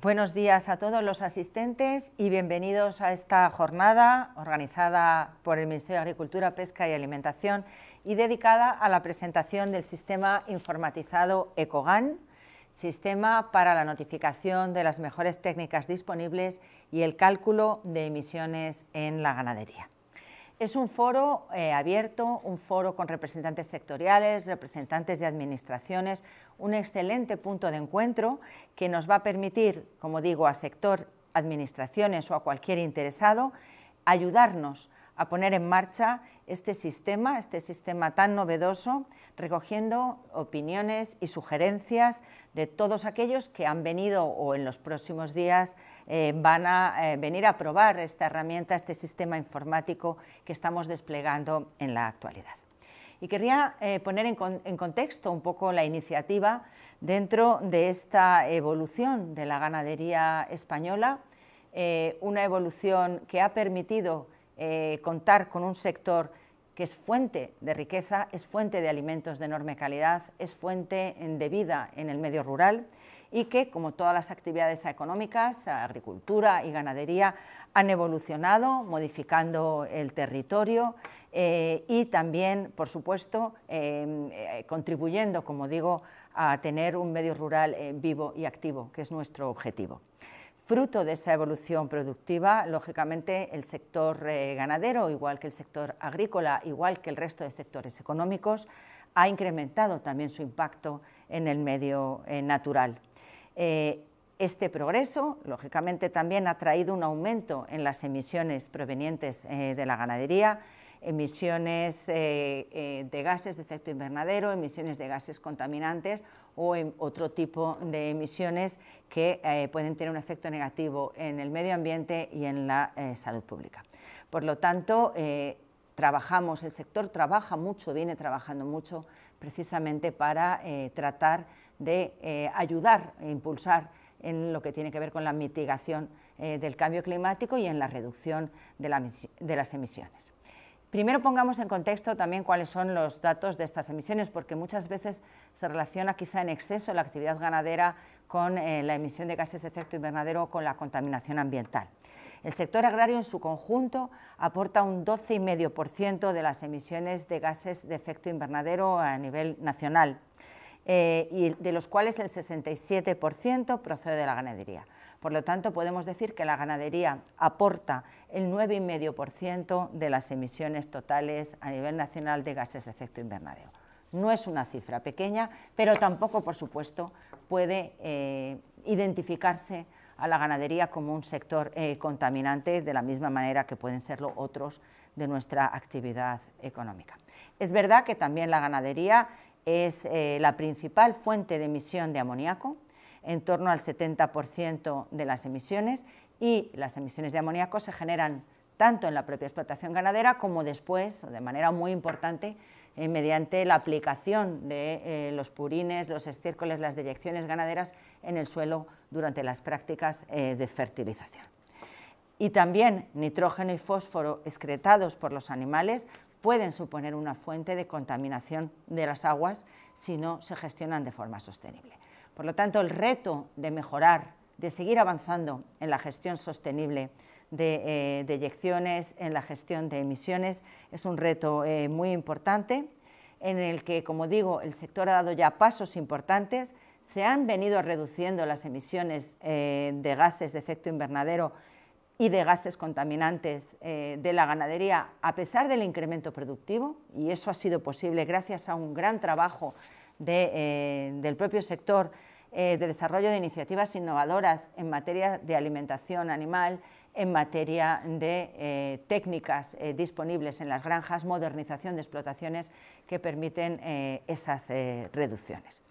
Buenos días a todos los asistentes y bienvenidos a esta jornada organizada por el Ministerio de Agricultura, Pesca y Alimentación y dedicada a la presentación del sistema informatizado ECOGAN, sistema para la notificación de las mejores técnicas disponibles y el cálculo de emisiones en la ganadería. Es un foro eh, abierto, un foro con representantes sectoriales, representantes de administraciones, un excelente punto de encuentro que nos va a permitir, como digo, a sector, administraciones o a cualquier interesado, ayudarnos a poner en marcha este sistema, este sistema tan novedoso, recogiendo opiniones y sugerencias de todos aquellos que han venido o en los próximos días eh, van a eh, venir a probar esta herramienta, este sistema informático que estamos desplegando en la actualidad. Y querría eh, poner en, contexto un poco la iniciativa dentro de esta evolución de la ganadería española, una evolución que ha permitido contar con un sector que es fuente de riqueza, es fuente de alimentos de enorme calidad, es fuente de vida en el medio rural y que, como todas las actividades económicas, agricultura y ganadería, han evolucionado, modificando el territorio eh, y también, por supuesto, em, eh, contribuyendo, como digo, a tener un medio rural eh, vivo y activo, que es nuestro objetivo. Fruto de esa evolución productiva, lógicamente, el sector ganadero, igual que el sector agrícola, igual que el resto de sectores económicos, ha incrementado también su impacto en el medio natural. Eh, este progreso, lógicamente, también ha traído un aumento en las emisiones provenientes eh, de la ganadería, emisiones eh, de gases de efecto invernadero, emisiones de gases contaminantes o en otro tipo de emisiones que pueden tener un efecto negativo en el medio ambiente y en la salud pública. Por lo tanto, trabajamos, el sector trabaja mucho, viene trabajando mucho precisamente para tratar de eh, ayudar e impulsar en lo que tiene que ver con la mitigación eh, del cambio climático y en la reducción de, las emisiones. Primero pongamos en contexto también cuáles son los datos de estas emisiones, porque muchas veces se relaciona quizá en exceso la actividad ganadera con eh, la emisión de gases de efecto invernadero o con la contaminación ambiental. El sector agrario en su conjunto aporta un 12,5% de las emisiones de gases de efecto invernadero a nivel nacional. Eh, y de los cuales el 67% procede de la ganadería. Por lo tanto, podemos decir que la ganadería aporta el 9,5% de las emisiones totales a nivel nacional de gases de efecto invernadero. No es una cifra pequeña, pero tampoco, por supuesto, puede eh, identificarse a la ganadería como un sector eh, contaminante de la misma manera que pueden serlo otros de nuestra actividad económica. Es verdad que también la ganadería es eh, la principal fuente de emisión de amoníaco, en torno al 70% de las emisiones y las emisiones de amoníaco se generan tanto en la propia explotación ganadera como después, o de manera muy importante, eh, mediante la aplicación de eh, los purines, los estiércoles, las deyecciones ganaderas en el suelo durante las prácticas de fertilización. Y también nitrógeno y fósforo excretados por los animales pueden suponer una fuente de contaminación de las aguas si no se gestionan de forma sostenible. Por lo tanto, el reto de mejorar, de seguir avanzando en la gestión sostenible de eh, eyecciones, en la gestión de emisiones, es un reto eh, muy importante en el que, como digo, el sector ha dado ya pasos importantes, se han venido reduciendo las emisiones eh, de gases de efecto invernadero y de gases contaminantes eh, de la ganadería, a pesar del incremento productivo, y eso ha sido posible gracias a un gran trabajo eh, del propio sector eh, de desarrollo de iniciativas innovadoras en materia de alimentación animal, en materia de técnicas disponibles en las granjas, modernización de explotaciones que permiten esas reducciones.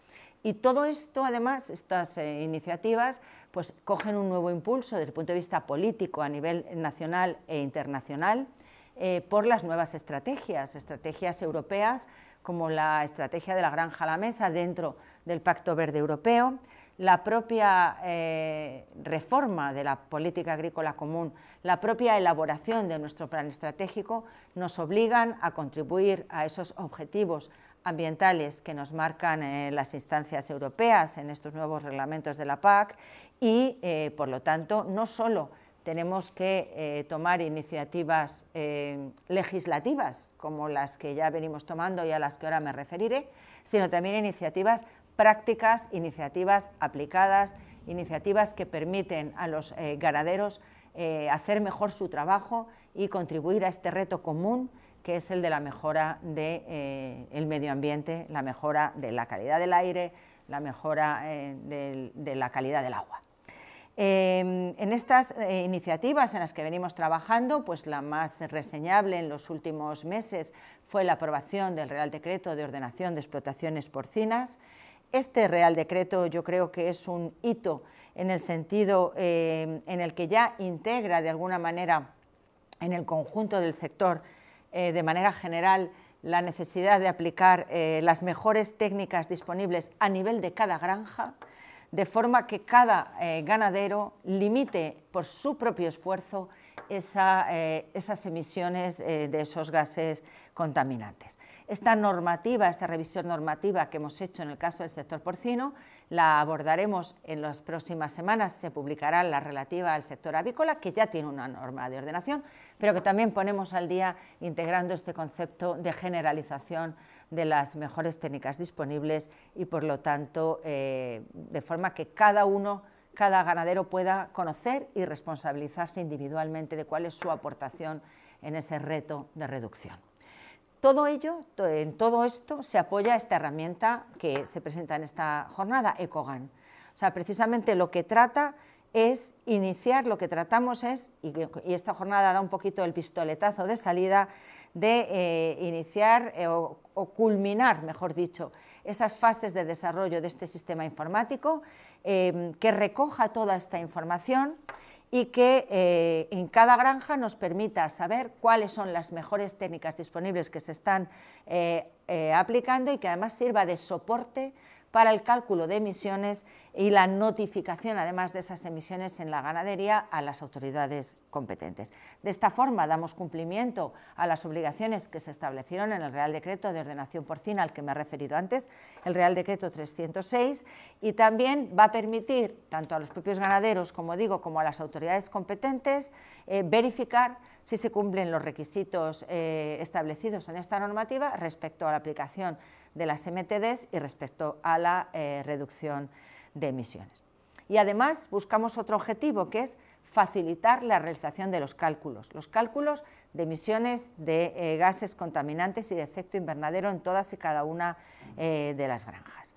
Y todo esto, además, estas eh, iniciativas, pues cogen un nuevo impulso desde el punto de vista político a nivel nacional e internacional eh, por las nuevas estrategias, estrategias europeas como la estrategia de la granja a la mesa dentro del Pacto Verde Europeo, la propia eh, reforma de la política agrícola común, la propia elaboración de nuestro plan estratégico nos obligan a contribuir a esos objetivos ambientales que nos marcan eh, las instancias europeas en estos nuevos reglamentos de la PAC y, eh, por lo tanto, no solo tenemos que eh, tomar iniciativas legislativas como las que ya venimos tomando y a las que ahora me referiré, sino también iniciativas prácticas, iniciativas aplicadas, iniciativas que permiten a los ganaderos hacer mejor su trabajo y contribuir a este reto común que es el de la mejora del de, eh, medio ambiente, la mejora de la calidad del aire, la mejora eh, de, la calidad del agua. Em, en estas eh, iniciativas en las que venimos trabajando, pues la más reseñable en los últimos meses fue la aprobación del Real Decreto de Ordenación de Explotaciones Porcinas. Este Real Decreto yo creo que es un hito en el sentido em, en el que ya integra de alguna manera en el conjunto del sector eh, de manera general la necesidad de aplicar eh, las mejores técnicas disponibles a nivel de cada granja, de forma que cada eh, ganadero limite por su propio esfuerzo eh, esas emisiones eh, de esos gases contaminantes. Esta normativa, esta revisión normativa que hemos hecho en el caso del sector porcino, la abordaremos en las próximas semanas, se publicará la relativa al sector avícola, que ya tiene una norma de ordenación, pero que también ponemos al día integrando este concepto de generalización de las mejores técnicas disponibles y, por lo tanto, eh, de forma que cada uno cada ganadero pueda conocer y responsabilizarse individualmente de cuál es su aportación en ese reto de reducción. Todo ello, en todo esto se apoya esta herramienta que se presenta en esta jornada, ECOGAN. O sea, precisamente lo que trata es iniciar, lo que tratamos es, y, esta jornada da un poquito el pistoletazo de salida, de eh, iniciar eh, o, culminar, mejor dicho, esas fases de desarrollo de este sistema informático, em, que recoja toda esta información y que eh, en cada granja nos permita saber cuáles son las mejores técnicas disponibles que se están eh, eh, aplicando y que además sirva de soporte para el cálculo de emisiones y la notificación, además de esas emisiones en la ganadería, a las autoridades competentes. De esta forma, damos cumplimiento a las obligaciones que se establecieron en el Real Decreto de Ordenación Porcina, al que me he referido antes, el Real Decreto 306, y también va a permitir, tanto a los propios ganaderos, como digo, como a las autoridades competentes, eh, verificar si se cumplen los requisitos eh, establecidos en esta normativa respecto a la aplicación de las MTDs y respecto a la eh, reducción de emisiones. Y además buscamos otro objetivo que es facilitar la realización de los cálculos, los cálculos de emisiones de eh, gases contaminantes y de efecto invernadero en todas y cada una eh, de las granjas.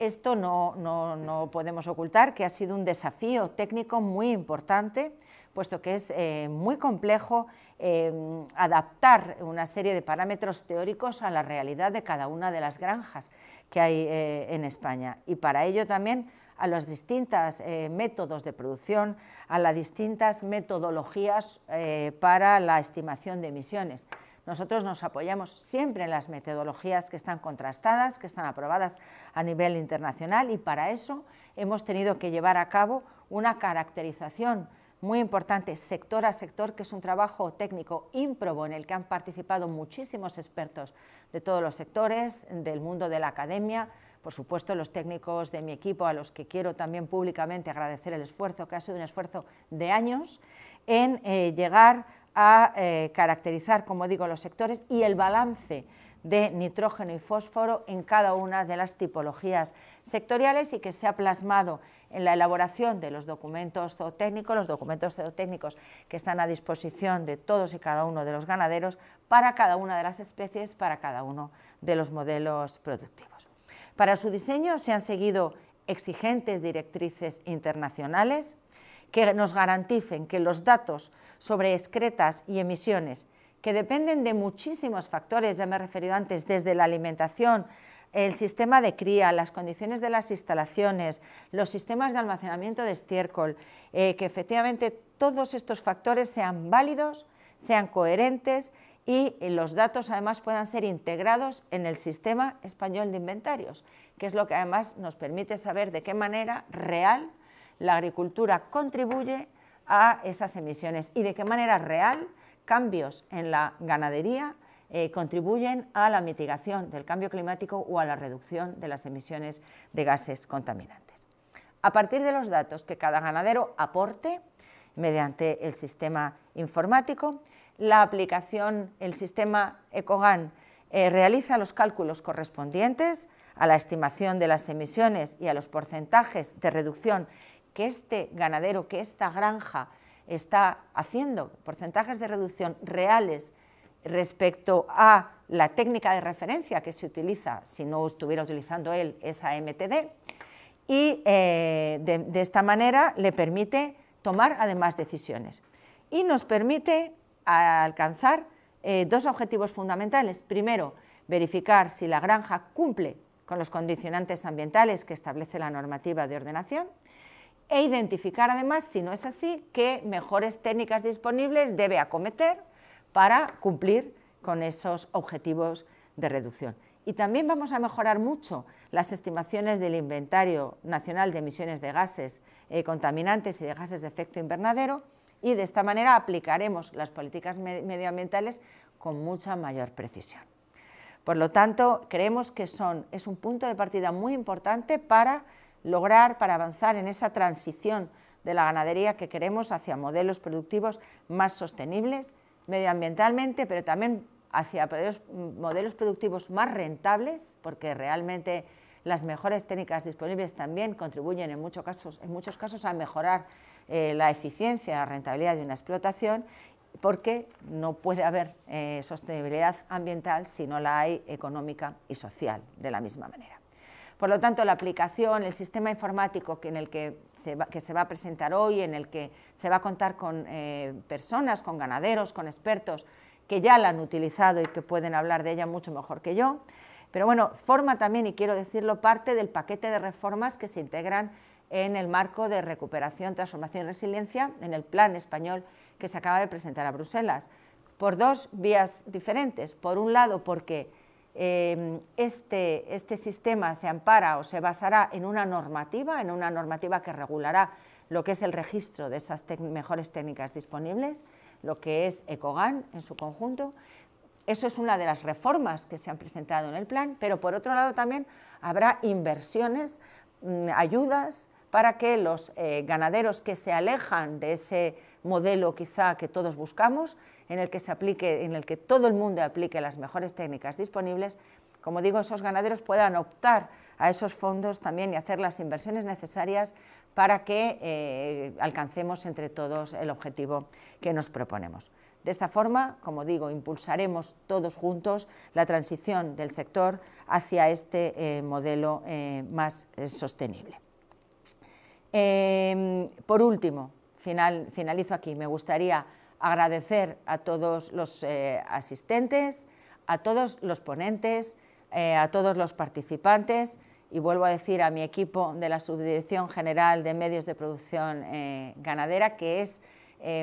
Esto no, podemos ocultar que ha sido un desafío técnico muy importante, puesto que es muy complejo Em, adaptar una serie de parámetros teóricos a la realidad de cada una de las granjas que hay eh, en España. Y para ello también a los distintos eh, métodos de producción, a las distintas metodologías eh, para la estimación de emisiones. Nosotros nos apoyamos siempre en las metodologías que están contrastadas, que están aprobadas a nivel internacional y para eso hemos tenido que llevar a cabo una caracterización muy importante, sector a sector, que es un trabajo técnico ímprobo en el que han participado muchísimos expertos de todos los sectores, del mundo de la academia, por supuesto los técnicos de mi equipo, a los que quiero también públicamente agradecer el esfuerzo, que ha sido un esfuerzo de años, en eh, llegar a eh, caracterizar, como digo, los sectores y el balance de nitrógeno y fósforo en cada una de las tipologías sectoriales y que se ha plasmado en la elaboración de los documentos zootécnicos, los documentos zootécnicos que están a disposición de todos y cada uno de los ganaderos para cada una de las especies, para cada uno de los modelos productivos. Para su diseño se han seguido exigentes directrices internacionales que nos garanticen que los datos sobre excretas y emisiones que dependen de muchísimos factores, ya me he referido antes, desde la alimentación el sistema de cría, las condiciones de las instalaciones, los sistemas de almacenamiento de estiércol, eh, que efectivamente todos estos factores sean válidos, sean coherentes y eh, los datos además puedan ser integrados en el sistema español de inventarios, que es lo que además nos permite saber de qué manera real la agricultura contribuye a esas emisiones y de qué manera real cambios en la ganadería eh, contribuyen a la mitigación del cambio climático o a la reducción de las emisiones de gases contaminantes. A partir de los datos que cada ganadero aporte mediante el sistema informático, la aplicación, el sistema ECOGAN eh, realiza los cálculos correspondientes a la estimación de las emisiones y a los porcentajes de reducción que este ganadero, que esta granja está haciendo, porcentajes de reducción reales respecto a la técnica de referencia que se utiliza, si no estuviera utilizando él esa MTD, y eh, de, esta manera le permite tomar además decisiones. Y nos permite alcanzar eh, dos objetivos fundamentales. Primero, verificar si la granja cumple con los condicionantes ambientales que establece la normativa de ordenación e identificar además, si no es así, qué mejores técnicas disponibles debe acometer para cumplir con esos objetivos de reducción. Y también vamos a mejorar mucho las estimaciones del Inventario Nacional de Emisiones de Gases eh, Contaminantes y de Gases de Efecto Invernadero y de esta manera aplicaremos las políticas medioambientales con mucha mayor precisión. Por lo tanto, creemos que son, es un punto de partida muy importante para lograr, para avanzar en esa transición de la ganadería que queremos hacia modelos productivos más sostenibles medioambientalmente, pero también hacia modelos productivos más rentables, porque realmente las mejores técnicas disponibles también contribuyen en, muchos casos, en muchos casos a mejorar eh, la eficiencia, la rentabilidad de una explotación, porque no puede haber eh, sostenibilidad ambiental si no la hay económica y social de la misma manera. Por lo tanto, la aplicación, el sistema informático en el que se va, a presentar hoy, en el que se va a contar con eh, personas, con ganaderos, con expertos que ya la han utilizado y que pueden hablar de ella mucho mejor que yo, pero bueno, forma también, y quiero decirlo, parte del paquete de reformas que se integran en el marco de recuperación, transformación y resiliencia, en el plan español que se acaba de presentar a Bruselas, por dos vías diferentes. Por un lado, porque Em, este, este, sistema se ampara o se basará en una normativa, en una normativa que regulará lo que es el registro de esas mejores técnicas disponibles, lo que es ECOGAN en su conjunto. Eso es una de las reformas que se han presentado en el plan, pero por otro lado también habrá inversiones, mm, ayudas para que los eh, ganaderos que se alejan de ese modelo quizá que todos buscamos, en el que se aplique, en el que todo el mundo aplique las mejores técnicas disponibles, como digo, esos ganaderos puedan optar a esos fondos también y hacer las inversiones necesarias para que eh, alcancemos entre todos el objetivo que nos proponemos. De esta forma, como digo, impulsaremos todos juntos la transición del sector hacia este eh, modelo eh, más sostenible. Em, por último, finalizo aquí. Me gustaría agradecer a todos los eh, asistentes, a todos los ponentes, eh, a todos los participantes y vuelvo a decir a mi equipo de la Subdirección General de Medios de Producción eh, Ganadera, que es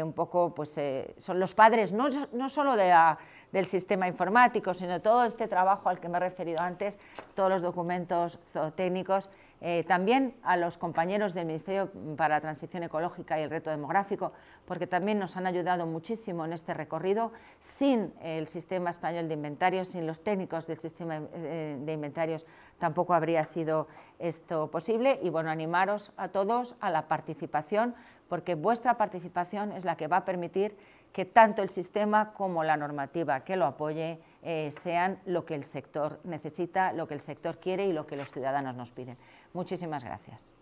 un poco, pues son los padres, no, solo del sistema informático, sino todo este trabajo al que me he referido antes, todos los documentos zootécnicos eh, también a los compañeros del Ministerio para la Transición Ecológica y el Reto Demográfico, porque también nos han ayudado muchísimo en este recorrido. Sin el sistema español de inventarios, sin los técnicos del sistema eh, de inventarios, tampoco habría sido esto posible. Y bueno, animaros a todos a la participación, porque vuestra participación es la que va a permitir que tanto el sistema como la normativa que lo apoye eh, sean lo que el sector necesita, lo que el sector quiere y lo que los ciudadanos nos piden. Muchísimas gracias.